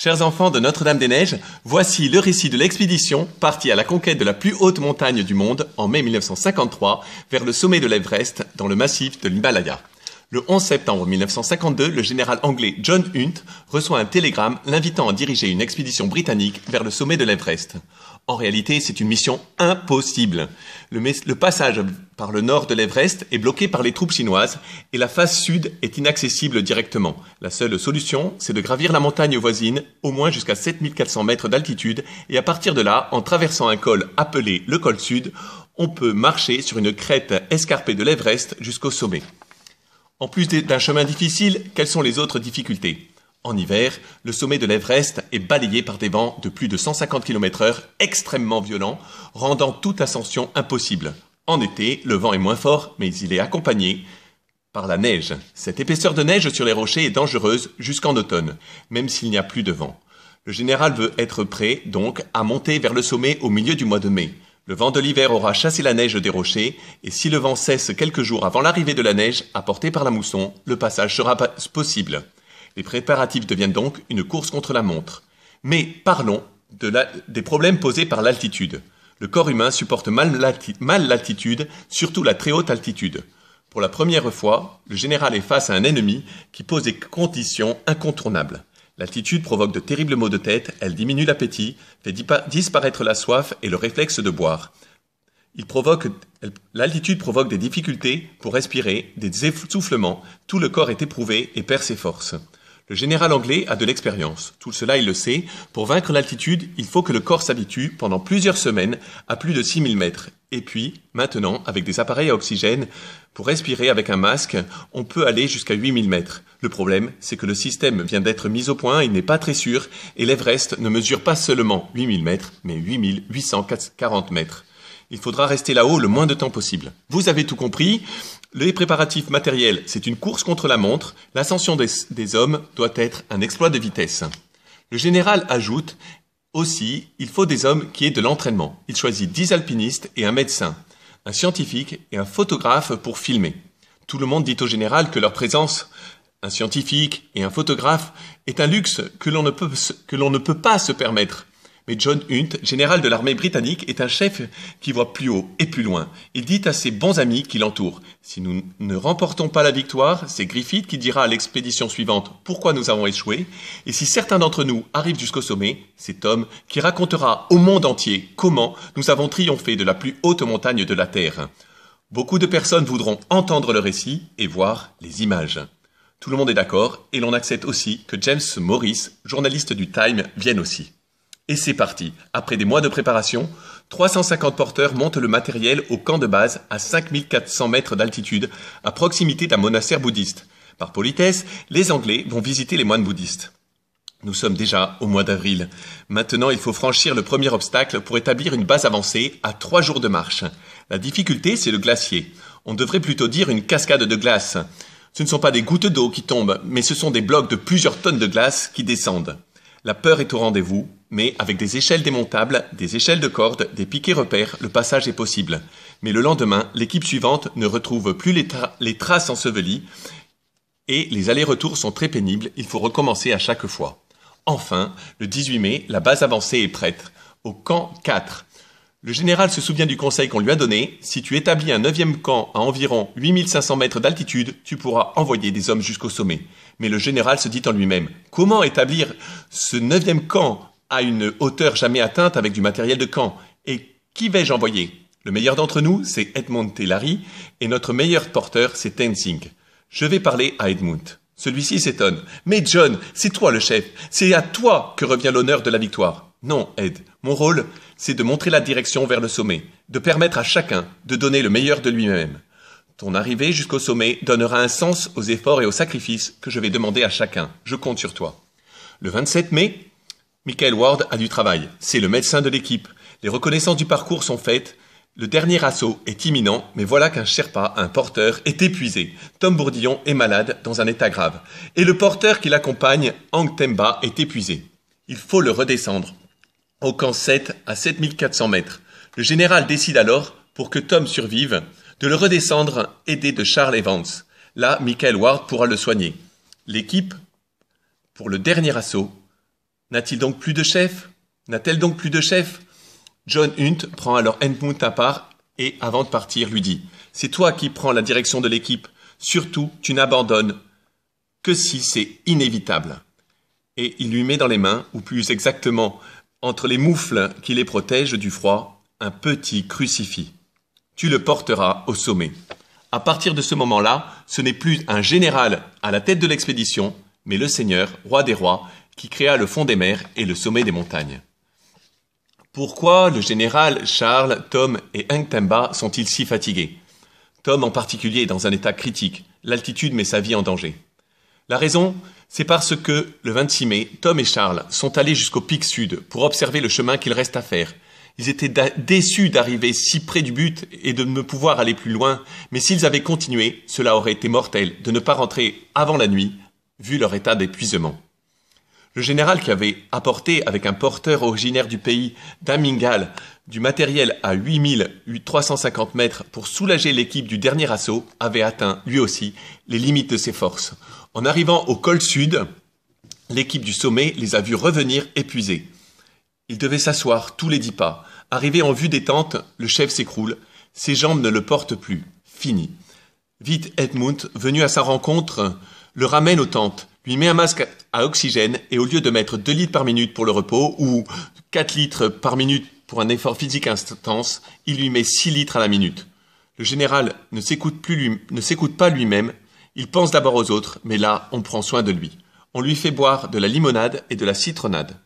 Chers enfants de Notre-Dame-des-Neiges, voici le récit de l'expédition partie à la conquête de la plus haute montagne du monde en mai 1953 vers le sommet de l'Everest dans le massif de l'Himalaya. Le 11 septembre 1952, le général anglais John Hunt reçoit un télégramme l'invitant à diriger une expédition britannique vers le sommet de l'Everest. En réalité, c'est une mission impossible. Le, passage par le nord de l'Everest est bloqué par les troupes chinoises et la face sud est inaccessible directement. La seule solution, c'est de gravir la montagne voisine, au moins jusqu'à 7400 mètres d'altitude, et à partir de là, en traversant un col appelé le col sud, on peut marcher sur une crête escarpée de l'Everest jusqu'au sommet. En plus d'un chemin difficile, quelles sont les autres difficultés En hiver, le sommet de l'Everest est balayé par des vents de plus de 150 km/h extrêmement violents, rendant toute ascension impossible. En été, le vent est moins fort, mais il est accompagné par la neige. Cette épaisseur de neige sur les rochers est dangereuse jusqu'en automne, même s'il n'y a plus de vent. Le général veut être prêt, donc, à monter vers le sommet au milieu du mois de mai. Le vent de l'hiver aura chassé la neige des rochers, et si le vent cesse quelques jours avant l'arrivée de la neige apportée par la mousson, le passage sera possible. Les préparatifs deviennent donc une course contre la montre. Mais parlons des problèmes posés par l'altitude. Le corps humain supporte mal l'altitude, surtout la très haute altitude. Pour la première fois, le général est face à un ennemi qui pose des conditions incontournables. L'altitude provoque de terribles maux de tête, elle diminue l'appétit, fait disparaître la soif et le réflexe de boire. l'altitude provoque des difficultés pour respirer, des essoufflements, tout le corps est éprouvé et perd ses forces. Le général anglais a de l'expérience, tout cela il le sait, pour vaincre l'altitude, il faut que le corps s'habitue pendant plusieurs semaines à plus de 6000 mètres. Et puis, maintenant, avec des appareils à oxygène, pour respirer avec un masque, on peut aller jusqu'à 8000 mètres. Le problème, c'est que le système vient d'être mis au point, il n'est pas très sûr, et l'Everest ne mesure pas seulement 8000 mètres, mais 8840 mètres. Il faudra rester là-haut le moins de temps possible. Vous avez tout compris. Les préparatifs matériels, c'est une course contre la montre. L'ascension des, hommes doit être un exploit de vitesse. Le général ajoute aussi, il faut des hommes qui aient de l'entraînement. Il choisit 10 alpinistes et un médecin, un scientifique et un photographe pour filmer. Tout le monde dit au général que leur présence un scientifique et un photographe est un luxe que l'on ne, peut, pas se permettre. Mais John Hunt, général de l'armée britannique, est un chef qui voit plus haut et plus loin. Il dit à ses bons amis qui l'entourent Si nous ne remportons pas la victoire, c'est Griffith qui dira à l'expédition suivante pourquoi nous avons échoué. Et si certains d'entre nous arrivent jusqu'au sommet, c'est Tom qui racontera au monde entier comment nous avons triomphé de la plus haute montagne de la Terre. Beaucoup de personnes voudront entendre le récit et voir les images. Tout le monde est d'accord et l'on accepte aussi que James Morris, journaliste du Time, vienne aussi. Et c'est parti. Après des mois de préparation, 350 porteurs montent le matériel au camp de base à 5400 mètres d'altitude, à proximité d'un monastère bouddhiste. Par politesse, les Anglais vont visiter les moines bouddhistes. Nous sommes déjà au mois d'avril. Maintenant, il faut franchir le premier obstacle pour établir une base avancée à trois jours de marche. La difficulté, c'est le glacier. On devrait plutôt dire une cascade de glace. Ce ne sont pas des gouttes d'eau qui tombent, mais ce sont des blocs de plusieurs tonnes de glace qui descendent. La peur est au rendez-vous, mais avec des échelles démontables, des échelles de cordes, des piquets repères, le passage est possible. Mais le lendemain, l'équipe suivante ne retrouve plus les, traces ensevelies et les allers-retours sont très pénibles, il faut recommencer à chaque fois. Enfin, le 18 mai, la base avancée est prête. Au camp 4, le général se souvient du conseil qu'on lui a donné, si tu établis un neuvième camp à environ 8500 mètres d'altitude, tu pourras envoyer des hommes jusqu'au sommet. Mais le général se dit en lui-même, comment établir ce neuvième camp à une hauteur jamais atteinte avec du matériel de camp Et qui vais-je envoyer Le meilleur d'entre nous, c'est Edmund Tellary, et notre meilleur porteur, c'est Tenzing. Je vais parler à Edmund. Celui-ci s'étonne. Mais John, c'est toi le chef, c'est à toi que revient l'honneur de la victoire. Non, Ed, mon rôle, c'est de montrer la direction vers le sommet, de permettre à chacun de donner le meilleur de lui-même. Ton arrivée jusqu'au sommet donnera un sens aux efforts et aux sacrifices que je vais demander à chacun. Je compte sur toi. Le 27 mai, Michael Ward a du travail. C'est le médecin de l'équipe. Les reconnaissances du parcours sont faites. Le dernier assaut est imminent, mais voilà qu'un Sherpa, un porteur, est épuisé. Tom Bourdillon est malade, dans un état grave. Et le porteur qui l'accompagne, Hank Temba, est épuisé. Il faut le redescendre au camp 7 à 7400 mètres. Le général décide alors, pour que Tom survive, de le redescendre aidé de Charles Evans. Là, Michael Ward pourra le soigner. L'équipe, pour le dernier assaut, n'a-t-il donc plus de chef N'a-t-elle donc plus de chef John Hunt prend alors Edmund à part et, avant de partir, lui dit C'est toi qui prends la direction de l'équipe. Surtout, tu n'abandonnes que si c'est inévitable. Et il lui met dans les mains, ou plus exactement entre les moufles qui les protègent du froid, un petit crucifix. Tu le porteras au sommet. À partir de ce moment-là, ce n'est plus un général à la tête de l'expédition, mais le Seigneur, roi des rois, qui créa le fond des mers et le sommet des montagnes. Pourquoi le général Charles, Tom et Engtemba sont-ils si fatigués Tom en particulier est dans un état critique, l'altitude met sa vie en danger. La raison, c'est parce que, le 26 mai, Tom et Charles sont allés jusqu'au pic sud pour observer le chemin qu'il reste à faire. Ils étaient déçus d'arriver si près du but et de ne pouvoir aller plus loin, mais s'ils avaient continué, cela aurait été mortel de ne pas rentrer avant la nuit, vu leur état d'épuisement. Le général qui avait apporté avec un porteur originaire du pays, Damingal, du matériel à 8350 mètres pour soulager l'équipe du dernier assaut avait atteint, lui aussi, les limites de ses forces. En arrivant au col sud, l'équipe du sommet les a vus revenir épuisés. Ils devaient s'asseoir tous les dix pas. Arrivé en vue des tentes, le chef s'écroule. Ses jambes ne le portent plus. Fini. Vite, Edmund, venu à sa rencontre, le ramène aux tentes lui met un masque à oxygène et au lieu de mettre 2 litres par minute pour le repos ou 4 litres par minute pour un effort physique intense, il lui met 6 litres à la minute. Le général ne s'écoute plus ne s'écoute pas lui-même, il pense d'abord aux autres, mais là, on prend soin de lui. On lui fait boire de la limonade et de la citronnade.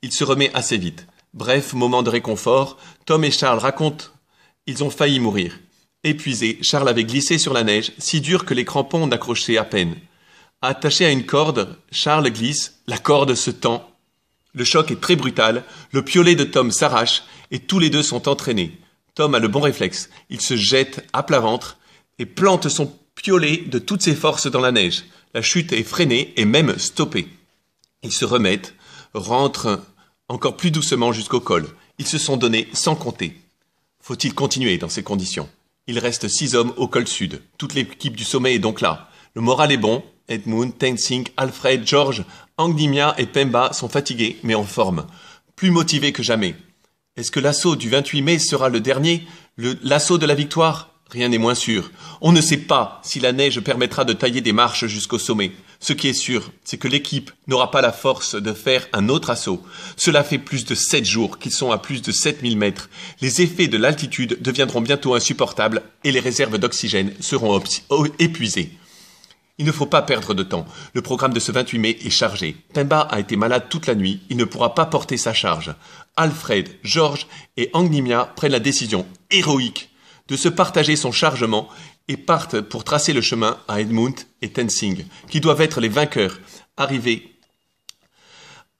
Il se remet assez vite. Bref, moment de réconfort, Tom et Charles racontent ils ont failli mourir. Épuisé, Charles avait glissé sur la neige, si dur que les crampons n'accrochaient à peine. Attaché à une corde, Charles glisse, la corde se tend. Le choc est très brutal, le piolet de Tom s'arrache et tous les deux sont entraînés. Tom a le bon réflexe, il se jette à plat ventre et plante son piolet de toutes ses forces dans la neige. La chute est freinée et même stoppée. Ils se remettent, rentrent encore plus doucement jusqu'au col. Ils se sont donnés sans compter. Faut-il continuer dans ces conditions Il reste six hommes au col sud. Toute l'équipe du sommet est donc là. Le moral est bon, Edmund, Tenzing, Alfred, George, Angdimia et Pemba sont fatigués mais en forme, plus motivés que jamais. Est-ce que l'assaut du 28 mai sera le dernier, l'assaut de la victoire Rien n'est moins sûr. On ne sait pas si la neige permettra de tailler des marches jusqu'au sommet. Ce qui est sûr, c'est que l'équipe n'aura pas la force de faire un autre assaut. Cela fait plus de 7 jours qu'ils sont à plus de 7000 mètres. Les effets de l'altitude deviendront bientôt insupportables et les réserves d'oxygène seront épuisées. Il ne faut pas perdre de temps. Le programme de ce 28 mai est chargé. Pemba a été malade toute la nuit. Il ne pourra pas porter sa charge. Alfred, George et Angnimia prennent la décision héroïque de se partager son chargement et partent pour tracer le chemin à Edmund et Tensing, qui doivent être les vainqueurs. Arrivés,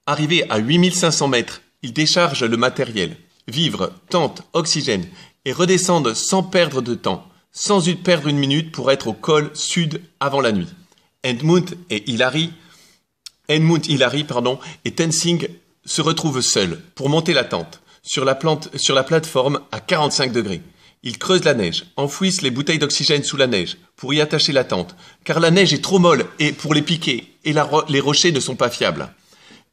arrivés à 8500 mètres, ils déchargent le matériel, vivres, tente, oxygène et redescendent sans perdre de temps sans y perdre une minute pour être au col sud avant la nuit. Edmund et Hilary, Edmund Hillary, pardon, et Tenzing se retrouvent seuls pour monter la tente sur la, plante, sur la plateforme à 45 degrés. Ils creusent la neige, enfouissent les bouteilles d'oxygène sous la neige pour y attacher la tente, car la neige est trop molle et pour les piquer, et les rochers ne sont pas fiables.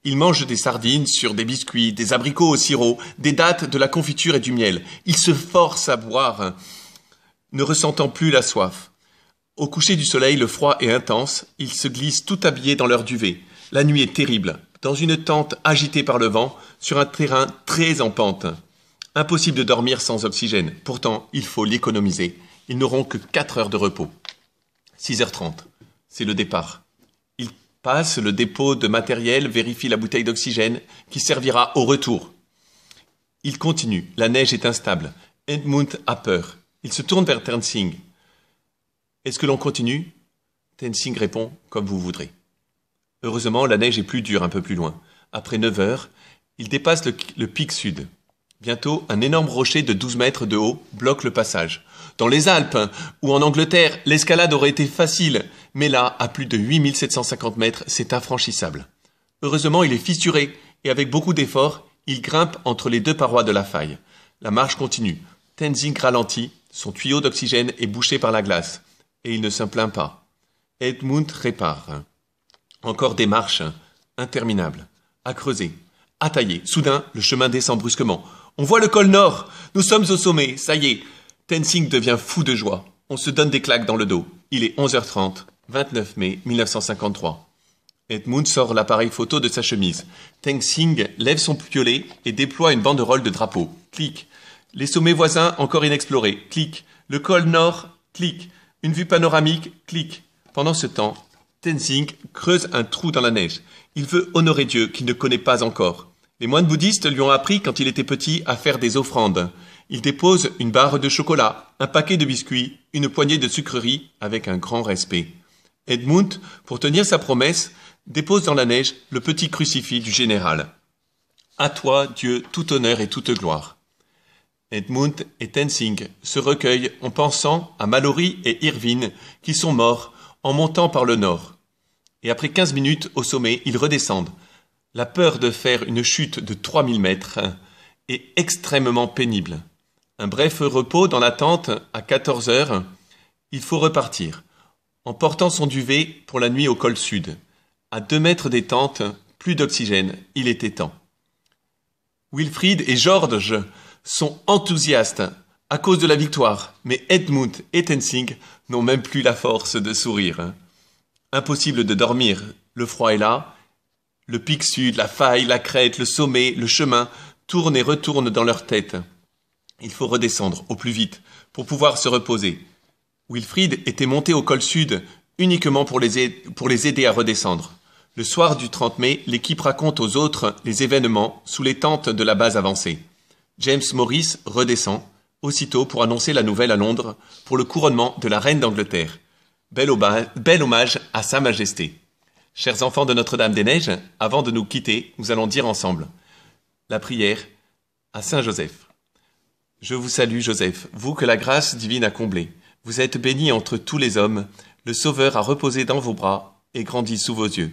Ils mangent des sardines sur des biscuits, des abricots au sirop, des dattes, de la confiture et du miel. Ils se forcent à boire ne ressentant plus la soif. Au coucher du soleil, le froid est intense, ils se glissent tout habillés dans leur duvet. La nuit est terrible, dans une tente agitée par le vent, sur un terrain très en pente. Impossible de dormir sans oxygène, pourtant il faut l'économiser. Ils n'auront que 4 heures de repos. 6h30, c'est le départ. Ils passent le dépôt de matériel, vérifient la bouteille d'oxygène qui servira au retour. Ils continuent, la neige est instable. Edmund a peur. Il se tourne vers Tensing. Est-ce que l'on continue Tenzing répond Comme vous voudrez. Heureusement, la neige est plus dure un peu plus loin. Après neuf heures, il dépasse le, pic sud. Bientôt, un énorme rocher de 12 mètres de haut bloque le passage. Dans les Alpes ou en Angleterre, l'escalade aurait été facile, mais là, à plus de 8750 mètres, c'est infranchissable. Heureusement, il est fissuré et avec beaucoup d'efforts, il grimpe entre les deux parois de la faille. La marche continue. Tenzing ralentit son tuyau d'oxygène est bouché par la glace, et il ne se plaint pas. Edmund répare. Encore des marches, interminables, à creuser, à tailler. Soudain, le chemin descend brusquement. On voit le col nord. Nous sommes au sommet. Ça y est. Tensing devient fou de joie. On se donne des claques dans le dos. Il est 11h30, 29 mai 1953. Edmund sort l'appareil photo de sa chemise. Tensing lève son piolet et déploie une banderole de drapeau. Clic. Les sommets voisins encore inexplorés, clic. Le col nord, clic. Une vue panoramique, clic. Pendant ce temps, Tenzing creuse un trou dans la neige. Il veut honorer Dieu qu'il ne connaît pas encore. Les moines bouddhistes lui ont appris quand il était petit à faire des offrandes. Il dépose une barre de chocolat, un paquet de biscuits, une poignée de sucreries avec un grand respect. Edmund, pour tenir sa promesse, dépose dans la neige le petit crucifix du général. À toi, Dieu, tout honneur et toute gloire. Edmund et Tenzing se recueillent en pensant à Mallory et Irvine, qui sont morts en montant par le nord. Et après quinze minutes au sommet, ils redescendent. La peur de faire une chute de trois mille mètres est extrêmement pénible. Un bref repos dans la tente à quatorze heures. Il faut repartir, en portant son duvet pour la nuit au col sud. À deux mètres des tentes, plus d'oxygène, il était temps. Wilfrid et George sont enthousiastes à cause de la victoire, mais Edmund et Tenzing n'ont même plus la force de sourire. Impossible de dormir, le froid est là, le pic sud, la faille, la crête, le sommet, le chemin tournent et retournent dans leur tête. Il faut redescendre au plus vite pour pouvoir se reposer. Wilfrid était monté au col sud uniquement pour les, pour les aider à redescendre. Le soir du 30 mai, l'équipe raconte aux autres les événements sous les tentes de la base avancée. James Morris redescend, aussitôt pour annoncer la nouvelle à Londres pour le couronnement de la reine d'Angleterre. Bel, hommage à Sa Majesté. Chers enfants de Notre-Dame-des-Neiges, avant de nous quitter, nous allons dire ensemble la prière à Saint Joseph. Je vous salue Joseph, vous que la grâce divine a comblé. Vous êtes béni entre tous les hommes, le Sauveur a reposé dans vos bras et grandi sous vos yeux.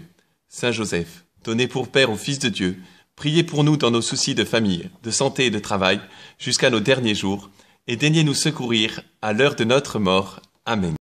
Saint Joseph, donnez pour Père au Fils de Dieu, Priez pour nous dans nos soucis de famille, de santé et de travail, jusqu'à nos derniers jours, et daignez nous secourir à l'heure de notre mort. Amen.